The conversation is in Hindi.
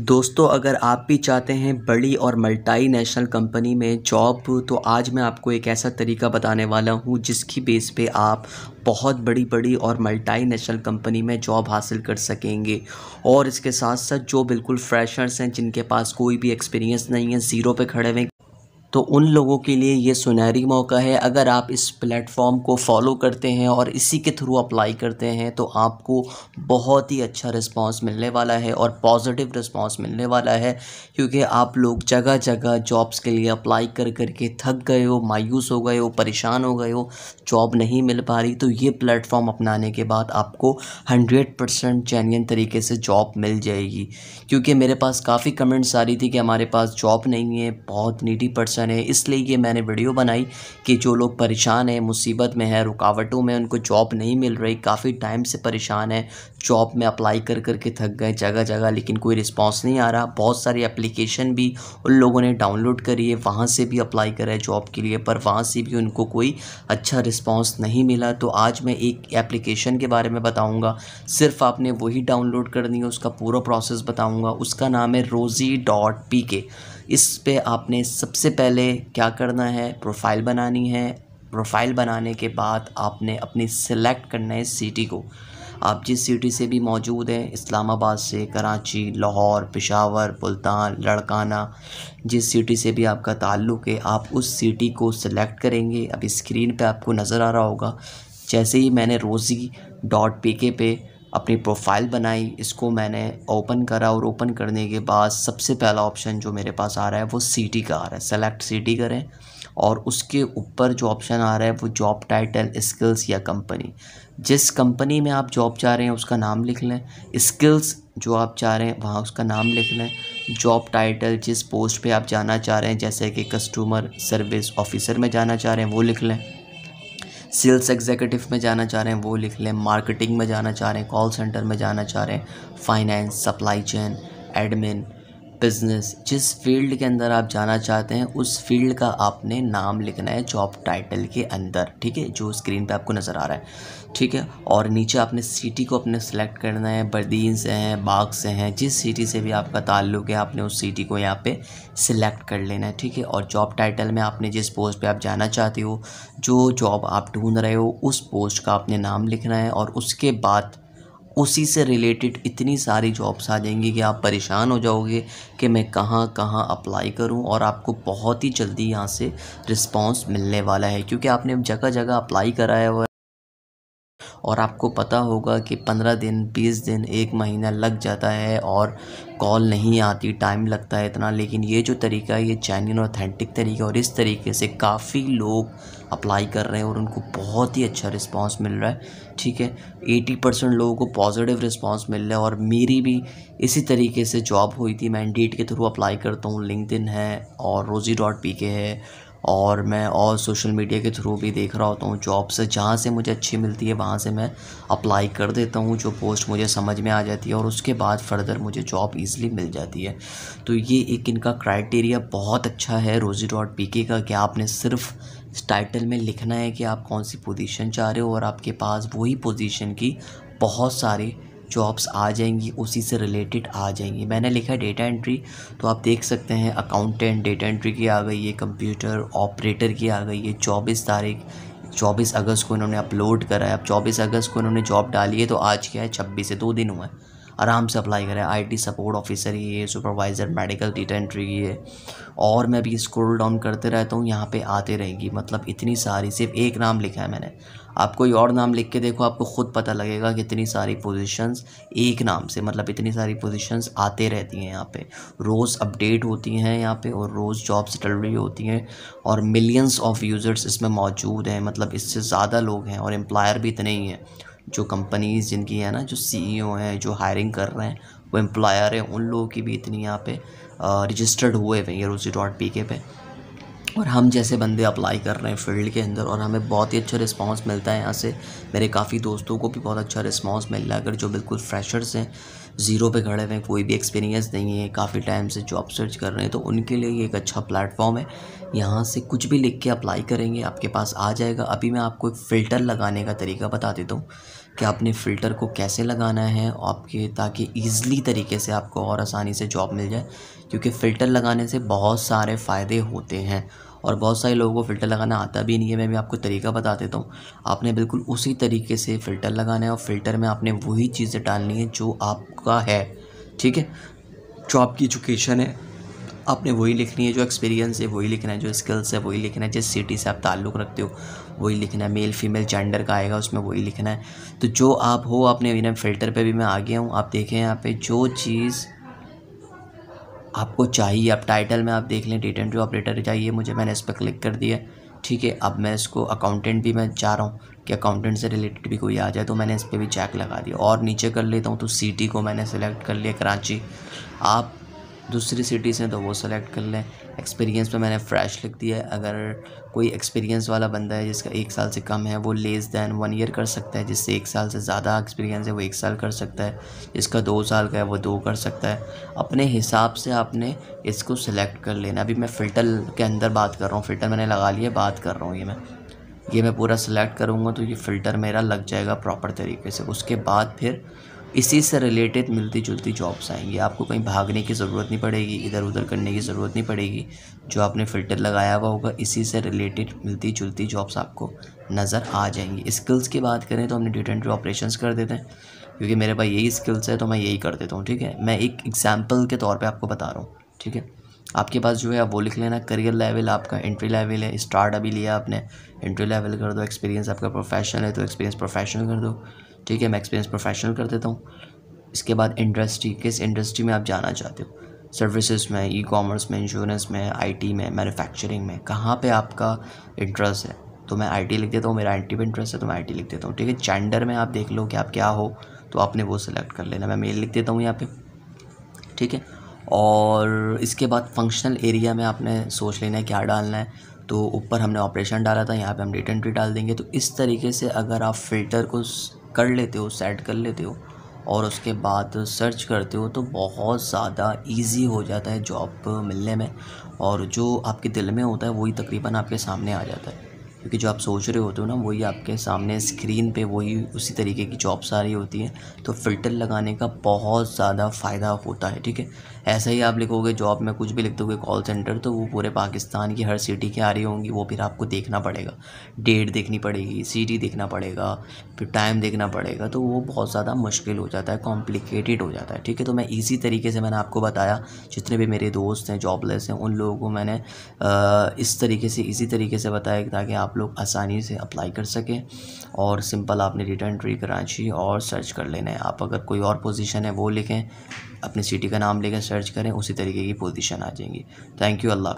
दोस्तों अगर आप भी चाहते हैं बड़ी और मल्टाई नेशनल कंपनी में जॉब तो आज मैं आपको एक ऐसा तरीका बताने वाला हूँ जिसकी बेस पे आप बहुत बड़ी बड़ी और मल्टाई नेशनल कंपनी में जॉब हासिल कर सकेंगे और इसके साथ साथ जो बिल्कुल फ्रेशर्स हैं जिनके पास कोई भी एक्सपीरियंस नहीं है ज़ीरो पे खड़े हुए तो उन लोगों के लिए ये सुनहरी मौका है अगर आप इस प्लेटफॉर्म को फॉलो करते हैं और इसी के थ्रू अप्लाई करते हैं तो आपको बहुत ही अच्छा रिस्पांस मिलने वाला है और पॉजिटिव रिस्पांस मिलने वाला है क्योंकि आप लोग जगह जगह जॉब्स के लिए अप्लाई कर करके थक गए हो मायूस हो गए हो परेशान हो गए हो जॉब नहीं मिल पा रही तो ये प्लेटफॉर्म अपनाने के बाद आपको हंड्रेड परसेंट तरीके से जॉब मिल जाएगी क्योंकि मेरे पास काफ़ी कमेंट्स आ रही थी कि हमारे पास जॉब नहीं है बहुत नीडी पर्सन क्वेश्चन है इसलिए ये मैंने वीडियो बनाई कि जो लोग परेशान हैं मुसीबत में है रुकावटों में उनको जॉब नहीं मिल रही काफ़ी टाइम से परेशान है जॉब में अप्लाई कर करके थक गए जगह जगह लेकिन कोई रिस्पॉन्स नहीं आ रहा बहुत सारी एप्लीकेशन भी उन लोगों ने डाउनलोड करी है वहाँ से भी अप्लाई करा है जॉब के लिए पर वहाँ से भी उनको कोई अच्छा रिस्पॉन्स नहीं मिला तो आज मैं एक एप्लीकेशन के बारे में बताऊँगा सिर्फ आपने वही डाउनलोड करनी है उसका पूरा प्रोसेस बताऊँगा उसका नाम है रोज़ी डॉट पी के इस पर आपने सबसे पहले क्या करना है प्रोफाइल बनानी है प्रोफाइल बनाने के बाद आपने अपनी सिलेक्ट करना है सिटी को आप जिस सिटी से भी मौजूद हैं इस्लामाबाद से कराची लाहौर पेशावर बुल्तान लड़काना जिस सिटी से भी आपका ताल्लुक़ है आप उस सिटी को सिलेक्ट करेंगे अभी स्क्रीन पे आपको नज़र आ रहा होगा जैसे ही मैंने रोज़ी डॉट पी के पे अपनी प्रोफाइल बनाई इसको मैंने ओपन करा और ओपन करने के बाद सबसे पहला ऑप्शन जो मेरे पास आ रहा है वो सिटी का आ रहा है सेलेक्ट सिटी करें और उसके ऊपर जो ऑप्शन आ रहा है वो जॉब टाइटल स्किल्स या कंपनी जिस कंपनी में आप जॉब चाह रहे हैं उसका नाम लिख लें स्किल्स जो आप चाह रहे हैं वहाँ उसका नाम लिख लें जॉब टाइटल जिस पोस्ट पे आप जाना चाह रहे हैं जैसे कि कस्टमर सर्विस ऑफिसर में जाना चाह रहे हैं वो लिख लें सेल्स एग्जीक्यूटिव में जाना चाह रहे हैं वो लिख लें मार्केटिंग में जाना चाह रहे हैं कॉल सेंटर में जाना चाह रहे हैं finance supply chain admin business जिस फील्ड के अंदर आप जाना चाहते हैं उस फील्ड का आपने नाम लिखना है जॉब टाइटल के अंदर ठीक है जो स्क्रीन पे आपको नज़र आ रहा है ठीक है और नीचे आपने सिटी को अपने सेलेक्ट करना है बर्दीन से हैं बाग से हैं जिस सिटी से भी आपका ताल्लुक है आपने उस सिटी को यहाँ पे सिलेक्ट कर लेना है ठीक है और जॉब टाइटल में आपने जिस पोस्ट पे आप जाना चाहते हो जो जॉब आप ढूंढ रहे हो उस पोस्ट का आपने नाम लिखना है और उसके बाद उसी से रिलेटेड इतनी सारी जॉब्स आ जाएंगी कि आप परेशान हो जाओगे कि मैं कहाँ कहाँ अप्लाई करूँ और आपको बहुत ही जल्दी यहाँ से रिस्पांस मिलने वाला है क्योंकि आपने जगह जगह अप्लाई कराया हुआ है और आपको पता होगा कि पंद्रह दिन बीस दिन एक महीना लग जाता है और कॉल नहीं आती टाइम लगता है इतना लेकिन ये जो तरीका है ये चैनियन ऑथेंटिक तरीका और इस तरीके से काफ़ी लोग अप्लाई कर रहे हैं और उनको बहुत ही अच्छा रिस्पांस मिल रहा है ठीक है 80 परसेंट लोगों को पॉजिटिव रिस्पांस मिल रहा है और मेरी भी इसी तरीके से जॉब हुई थी मैं इंडीट के थ्रू अप्लाई करता हूँ लिंकड है और रोजी डॉट पी के है और मैं और सोशल मीडिया के थ्रू भी देख रहा होता हूँ जॉब्स जहाँ से मुझे अच्छी मिलती है वहाँ से मैं अप्लाई कर देता हूँ जो पोस्ट मुझे समझ में आ जाती है और उसके बाद फर्दर मुझे जॉब ईज़िली मिल जाती है तो ये एक इनका क्राइटेरिया बहुत अच्छा है रोज़ी डॉट पी के का कि आपने सिर्फ टाइटल में लिखना है कि आप कौन सी पोजीशन चाह रहे हो और आपके पास वही पोजीशन की बहुत सारी जॉब्स आ जाएंगी उसी से रिलेटेड आ जाएंगी मैंने लिखा है डेटा एंट्री तो आप देख सकते हैं अकाउंटेंट डेटा एंट्री की आ गई है कंप्यूटर ऑपरेटर की आ गई है चौबीस तारीख चौबीस अगस्त को इन्होंने अपलोड करा है अब चौबीस अगस्त को इन्होंने जॉब डाली है तो आज क्या है छब्बीस से दो दिन हुआ है आराम से अप्लाई करें आईटी सपोर्ट ऑफिसर ही है सुपरवाइज़र मेडिकल डेटा एंट्री ही है और मैं भी स्क्रोल डाउन करते रहता हूँ यहाँ पे आते रहेंगी मतलब इतनी सारी सिर्फ एक नाम लिखा है मैंने आप कोई और नाम लिख के देखो आपको ख़ुद पता लगेगा कि इतनी सारी पोजीशंस एक नाम से मतलब इतनी सारी पोजीशंस आते रहती हैं यहाँ पे रोज़ अपडेट होती हैं यहाँ पे और रोज़ जॉब्स रही होती हैं और मिलियंस ऑफ़ यूज़र्स इसमें मौजूद हैं मतलब इससे ज़्यादा लोग हैं और एम्प्लॉयर भी इतने ही हैं जो कंपनीज़ जिनकी है ना जो सीईओ e हैं जो हायरिंग कर रहे हैं वो एम्प्लॉयर हैं उन लोगों की भी इतनी यहाँ पे रजिस्टर्ड हुए हुए हैं रोजी डॉट पी के पे और हम जैसे बंदे अप्लाई कर रहे हैं फील्ड के अंदर और हमें बहुत ही अच्छा रिस्पांस मिलता है यहाँ से मेरे काफ़ी दोस्तों को भी बहुत अच्छा रिस्पांस मिल रहा है अगर जो बिल्कुल फ्रेशर्स हैं ज़ीरो पे खड़े हुए हैं कोई भी एक्सपीरियंस नहीं है काफ़ी टाइम से जॉब सर्च कर रहे हैं तो उनके लिए एक अच्छा प्लेटफॉर्म है यहाँ से कुछ भी लिख के अप्लाई करेंगे आपके पास आ जाएगा अभी मैं आपको एक फ़िल्टर लगाने का तरीका बता देता हूँ कि आपने फ़िल्टर को कैसे लगाना है आपके ताकि ईज़िली तरीके से आपको और आसानी से जॉब मिल जाए क्योंकि फ़िल्टर लगाने से बहुत सारे फ़ायदे होते हैं और बहुत सारे लोगों को फ़िल्टर लगाना आता भी नहीं है मैं भी आपको तरीका बता देता हूँ आपने बिल्कुल उसी तरीके से फ़िल्टर लगाना है और फ़िल्टर में आपने वही चीज़ें डालनी है जो आपका है ठीक है जो आपकी एजुकेशन है आपने वही लिखनी है जो एक्सपीरियंस है वही लिखना है जो स्किल्स है वही लिखना है जिस सिटी से आप ताल्लुक़ रखते हो वही लिखना है मेल फीमेल जेंडर का आएगा उसमें वही लिखना है तो जो आप हो आपने इन्हें फ़िल्टर पे भी मैं आ गया हूँ आप देखें यहाँ पे जो चीज़ आपको चाहिए आप टाइटल में आप देख लें डेट एंट्री ऑपरेटर चाहिए मुझे मैंने इस पर क्लिक कर दिया ठीक है अब मैं इसको अकाउंटेंट भी मैं चाह रहा हूँ कि अकाउंटेंट से रिलेटेड भी कोई आ जाए तो मैंने इस पर भी चेक लगा दिया और नीचे कर लेता हूँ तो सिटी को मैंने सेलेक्ट कर लिया कराची आप दूसरी सिटीज़ हैं तो वो सेलेक्ट कर लें एक्सपीरियंस पे मैंने फ़्रेश लिख दिया है अगर कोई एक्सपीरियंस वाला बंदा है जिसका एक साल से कम है वो लेस दैन वन ईयर कर सकता है जिससे एक साल से ज़्यादा एक्सपीरियंस है वो एक साल कर सकता है जिसका दो साल का है वो दो कर सकता है अपने हिसाब से आपने इसको सेलेक्ट कर लेना अभी मैं फ़िल्टर के अंदर बात कर रहा हूँ फ़िल्टर मैंने लगा लिया बात कर रहा हूँ ये मैं ये मैं पूरा सिलेक्ट करूँगा तो ये फ़िल्टर मेरा लग जाएगा प्रॉपर तरीके से उसके बाद फिर इसी से रिलेटेड मिलती जुलती जॉब्स आएंगी आपको कहीं भागने की ज़रूरत नहीं पड़ेगी इधर उधर करने की ज़रूरत नहीं पड़ेगी जो आपने फ़िल्टर लगाया हुआ होगा इसी से रिलेटेड मिलती जुलती जॉब्स आपको नज़र आ जाएंगी स्किल्स की बात करें तो हमने ड्यूटी एंट्री ऑपरेशन कर देते हैं क्योंकि मेरे पास यही स्किल्स है तो मैं यही कर देता हूँ ठीक है मैं एक एग्ज़ाम्पल के तौर पर आपको बता रहा हूँ ठीक है आपके पास जो है आप वो लिख लेना करियर लेवल आपका एंट्री लेवल है स्टार्ट अभी लिया आपने एंट्री लेवल कर दो एक्सपीरियंस आपका प्रोफेशनल है तो एक्सपीरियंस प्रोफेशनल कर दो ठीक है मैं एक्सपीरियंस प्रोफेशनल कर देता हूँ इसके बाद इंडस्ट्री किस इंडस्ट्री में आप जाना चाहते हो सर्विसेज में ई कॉमर्स में इंश्योरेंस में आईटी में मैन्युफैक्चरिंग में कहाँ पे आपका इंटरेस्ट है तो मैं आईटी लिख देता हूँ मेरा टी में इंटरेस्ट है तो मैं आईटी लिख देता हूँ ठीक है जेंडर में आप देख लो कि आप क्या हो तो आपने वो सिलेक्ट कर लेना मैं मेल लिख देता हूँ यहाँ पे ठीक है और इसके बाद फंक्शनल एरिया में आपने सोच लेना है क्या डालना है तो ऊपर हमने ऑपरेशन डाला था यहाँ पे हम डेट एंट्री डाल देंगे तो इस तरीके से अगर आप फिल्टर को कर लेते हो सेट कर लेते हो और उसके बाद सर्च करते हो तो बहुत ज़्यादा इजी हो जाता है जॉब मिलने में और जो आपके दिल में होता है वही तकरीबन आपके सामने आ जाता है क्योंकि जो आप सोच रहे होते हो ना वही आपके सामने स्क्रीन पे वही उसी तरीके की जॉब्स आ रही होती हैं तो फ़िल्टर लगाने का बहुत ज़्यादा फ़ायदा होता है ठीक है ऐसा ही आप लिखोगे जॉब में कुछ भी लिख दोगे कॉल सेंटर तो वो पूरे पाकिस्तान की हर सिटी की आ रही होंगी वो फिर आपको देखना पड़ेगा डेट देखनी पड़ेगी सिटी देखना पड़ेगा फिर टाइम देखना पड़ेगा तो वो बहुत ज़्यादा मुश्किल हो जाता है कॉम्प्लिकेटेड हो जाता है ठीक है तो मैं ईजी तरीके से मैंने आपको बताया जितने भी मेरे दोस्त हैं जॉबलेस हैं उन लोगों को मैंने इस तरीके से इसी तरीके से बताया ताकि आप आप लोग आसानी से अप्लाई कर सकें और सिंपल आपने रिटर्न ट्री कराची और सर्च कर लेना है आप अगर कोई और पोजीशन है वो लिखें अपनी सिटी का नाम लेकर सर्च करें उसी तरीके की पोजीशन आ जाएंगी थैंक यू अल्लाह